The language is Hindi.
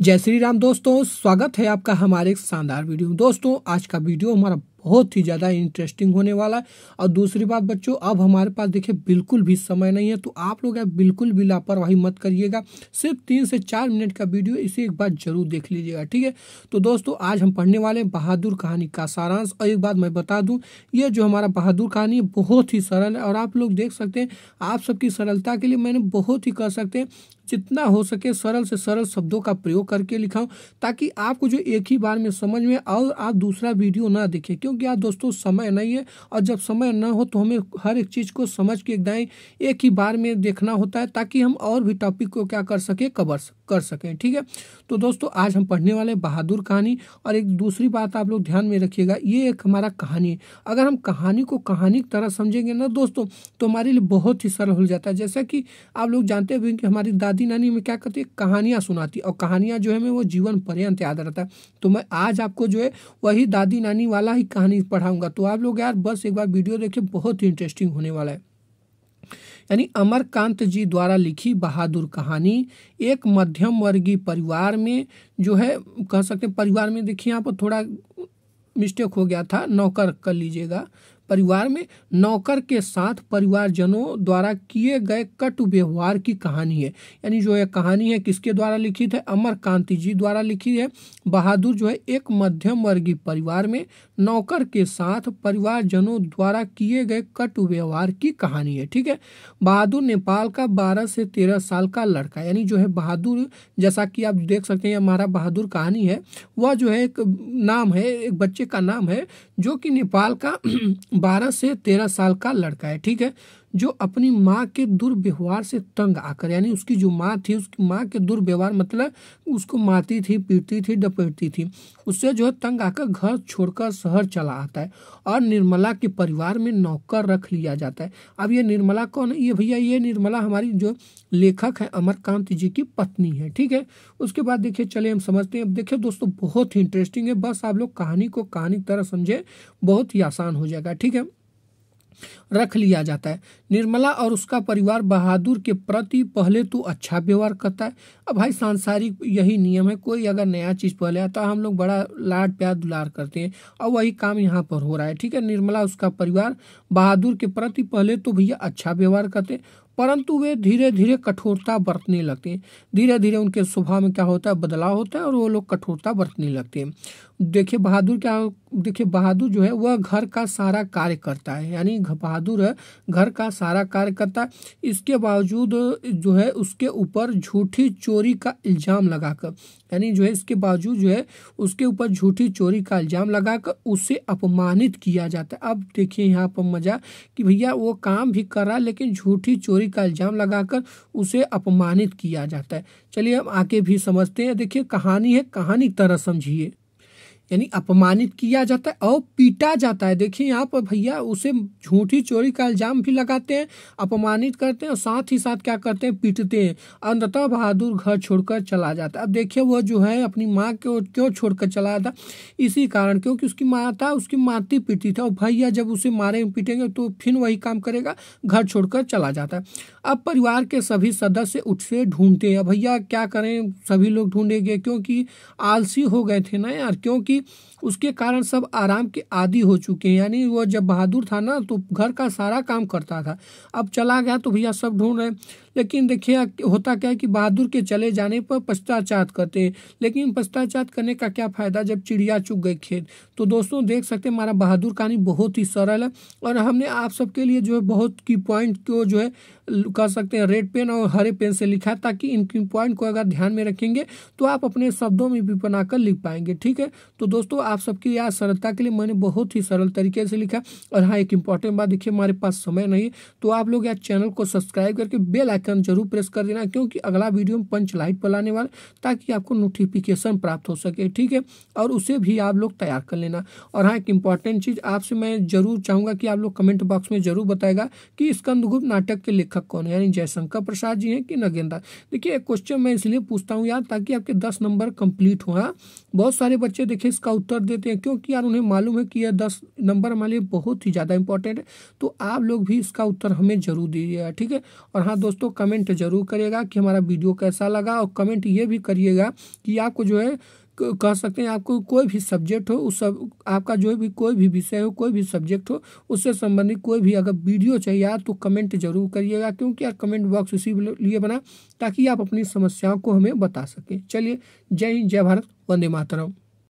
जय श्री राम दोस्तों स्वागत है आपका हमारे एक शानदार वीडियो में दोस्तों आज का वीडियो हमारा बहुत ही ज़्यादा इंटरेस्टिंग होने वाला है और दूसरी बात बच्चों अब हमारे पास देखिए बिल्कुल भी समय नहीं है तो आप लोग बिल्कुल भी लापरवाही मत करिएगा सिर्फ तीन से चार मिनट का वीडियो इसे एक बार जरूर देख लीजिएगा ठीक है तो दोस्तों आज हम पढ़ने वाले हैं बहादुर कहानी का सारांश और एक बात मैं बता दूँ यह जो हमारा बहादुर कहानी है बहुत ही सरल है और आप लोग देख सकते हैं आप सबकी सरलता के लिए मैंने बहुत ही कह सकते हैं जितना हो सके सरल से सरल शब्दों का प्रयोग करके लिखा ताकि आपको जो एक ही बार में समझ में और आप दूसरा वीडियो ना देखें क्योंकि आप दोस्तों समय नहीं है और जब समय ना हो तो हमें हर एक चीज़ को समझ के एकदम एक ही बार में देखना होता है ताकि हम और भी टॉपिक को क्या कर सके कवर सकें कर सकें ठीक है तो दोस्तों आज हम पढ़ने वाले बहादुर कहानी और एक दूसरी बात आप लोग ध्यान में रखिएगा ये एक हमारा कहानी है अगर हम कहानी को कहानी की तरह समझेंगे ना दोस्तों तो हमारे लिए बहुत ही सरल हो जाता है जैसा कि आप लोग जानते हुए कि हमारी दादी नानी में क्या करती है कहानियाँ सुनाती और कहानियाँ जो है हमें वो जीवन पर्यंत याद रहता है तो मैं आज आपको जो है वही दादी नानी वाला ही कहानी पढ़ाऊंगा तो आप लोग यार बस एक बार वीडियो देखिए बहुत ही इंटरेस्टिंग होने वाला है यानी अमरकांत जी द्वारा लिखी बहादुर कहानी एक मध्यम वर्गीय परिवार में जो है कह सकते परिवार में देखिए यहाँ पर थोड़ा मिस्टेक हो गया था नौकर कर लीजिएगा परिवार में नौकर के साथ परिवारजनों द्वारा किए गए कट व्यवहार की कहानी है यानी जो यह कहानी है किसके द्वारा लिखित है अमर कांति जी द्वारा लिखी है बहादुर जो है एक मध्यम वर्गीय परिवार में नौकर के साथ परिवारजनों द्वारा किए गए कट व्यवहार की कहानी है ठीक है बहादुर नेपाल का बारह से तेरह साल का लड़का यानी जो है बहादुर जैसा कि आप देख सकते हैं हमारा बहादुर कहानी है वह जो है एक नाम है एक बच्चे का नाम है जो कि नेपाल का बारह से तेरह साल का लड़का है ठीक है जो अपनी माँ के दुर्व्यवहार से तंग आकर यानी उसकी जो माँ थी उसकी माँ के दुर्व्यवहार मतलब उसको मारती थी पीटती थी डपेटती थी उससे जो है तंग आकर घर छोड़कर शहर चला आता है और निर्मला के परिवार में नौकर रख लिया जाता है अब ये निर्मला कौन है ये भैया ये निर्मला हमारी जो लेखक है अमरकांत जी की पत्नी है ठीक है उसके बाद देखिए चले हम समझते हैं अब देखिए दोस्तों बहुत ही इंटरेस्टिंग है बस आप लोग कहानी को कहानी तरह समझे बहुत ही आसान हो जाएगा ठीक है रख लिया जाता है निर्मला और उसका परिवार बहादुर के प्रति पहले तो अच्छा व्यवहार करता है अब भाई सांसारिक यही नियम है कोई अगर नया चीज़ पहले आता है हम लोग बड़ा लाड प्यार दुलार करते हैं और वही काम यहाँ पर हो रहा है ठीक है निर्मला उसका परिवार बहादुर के प्रति पहले तो भैया अच्छा व्यवहार करते परंतु वे धीरे धीरे कठोरता बरतने लगते हैं धीरे धीरे उनके स्वभाव में क्या होता है बदलाव होता है और वो लोग कठोरता बरतने लगते हैं देखिए बहादुर क्या देखिए बहादुर जो है वह घर का सारा कार्य करता है यानी बहादुर घर का सारा कार्य करता है इसके बावजूद जो है उसके ऊपर झूठी चोरी का इल्ज़ाम लगाकर यानी जो है इसके बावजूद जो है उसके ऊपर झूठी चोरी का इल्ज़ाम लगाकर उसे अपमानित किया जाता है अब देखिए यहाँ पर मज़ा कि भैया वो काम भी कर रहा है लेकिन झूठी चोरी चोरी का इल्ज़ाम लगाकर उसे अपमानित किया जाता है चलिए हम आगे भी समझते हैं देखिए कहानी है कहानी तरह समझिए यानी अपमानित किया जाता है और पीटा जाता है देखिए यहाँ पर भैया उसे झूठी चोरी का इल्जाम भी लगाते हैं अपमानित करते हैं और साथ ही साथ क्या करते हैं पीटते हैं अंततः बहादुर घर छोड़कर चला जाता है अब देखिए वो जो है अपनी माँ को क्यों छोड़कर चला था इसी कारण क्योंकि उसकी माता उसकी माती पीटी थी और भैया जब उसे मारे पीटेंगे तो फिर वही काम करेगा घर छोड़कर चला जाता है अब परिवार के सभी सदस्य उठ से ढूंढते हैं भैया क्या करें सभी लोग ढूंढेंगे क्योंकि आलसी हो गए थे ना यार क्योंकि उसके कारण सब आराम के आदि हो चुके हैं यानी वह जब बहादुर था ना तो घर का सारा काम करता था अब चला गया तो भैया सब ढूंढ रहे लेकिन देखिए होता क्या है कि बहादुर के चले जाने पर पश्चाचात करते हैं लेकिन पश्चाचात करने का क्या फ़ायदा जब चिड़िया चुग गई खेत तो दोस्तों देख सकते हैं हमारा बहादुर कहानी बहुत ही सरल है और हमने आप सबके लिए जो है बहुत की पॉइंट को जो है कह सकते हैं रेड पेन और हरे पेन से लिखा ताकि इन पॉइंट को अगर ध्यान में रखेंगे तो आप अपने शब्दों में भी बनाकर लिख पाएंगे ठीक है तो दोस्तों आप सबकी याद सरलता के लिए मैंने बहुत ही सरल तरीके से लिखा और हाँ एक इंपॉर्टेंट बात देखिए हमारे पास समय नहीं तो आप लोग यार चैनल को सब्सक्राइब करके बेल आइकन जरूर प्रेस कर देना क्योंकि अगला वीडियो हम पंच लाइट पर लाने वाले ताकि आपको नोटिफिकेशन प्राप्त हो सके ठीक है और उसे भी आप लोग तैयार कर लेना और हाँ एक इम्पॉर्टेंट चीज़ आपसे मैं जरूर चाहूँगा कि आप लोग कमेंट बॉक्स में जरूर बताएगा कि स्कंदगुप्त नाटक के लेखक कौन है यानी जयशंकर प्रसाद जी हैं कि नगेंद्र देखिए एक क्वेश्चन मैं इसलिए पूछता हूँ यार ताकि आपके दस नंबर कंप्लीट हो हाँ? बहुत सारे बच्चे देखिए इसका उत्तर देते हैं क्योंकि यार उन्हें मालूम है कि यह दस नंबर हमारे लिए बहुत ही ज़्यादा इंपॉर्टेंट है तो आप लोग भी इसका उत्तर हमें जरूर दीजिएगा ठीक है और हाँ दोस्तों कमेंट जरूर करिएगा कि हमारा वीडियो कैसा लगा और कमेंट ये भी करिएगा कि आपको जो है कह सकते हैं आपको कोई भी सब्जेक्ट हो उस सब आपका जो भी कोई भी विषय हो कोई भी सब्जेक्ट हो उससे संबंधित कोई भी अगर वीडियो चाहिए यार तो कमेंट जरूर करिएगा क्योंकि यार कमेंट बॉक्स इसी लिए बना ताकि आप अपनी समस्याओं को हमें बता सकें चलिए जय हिंद जय भारत वंदे मातरम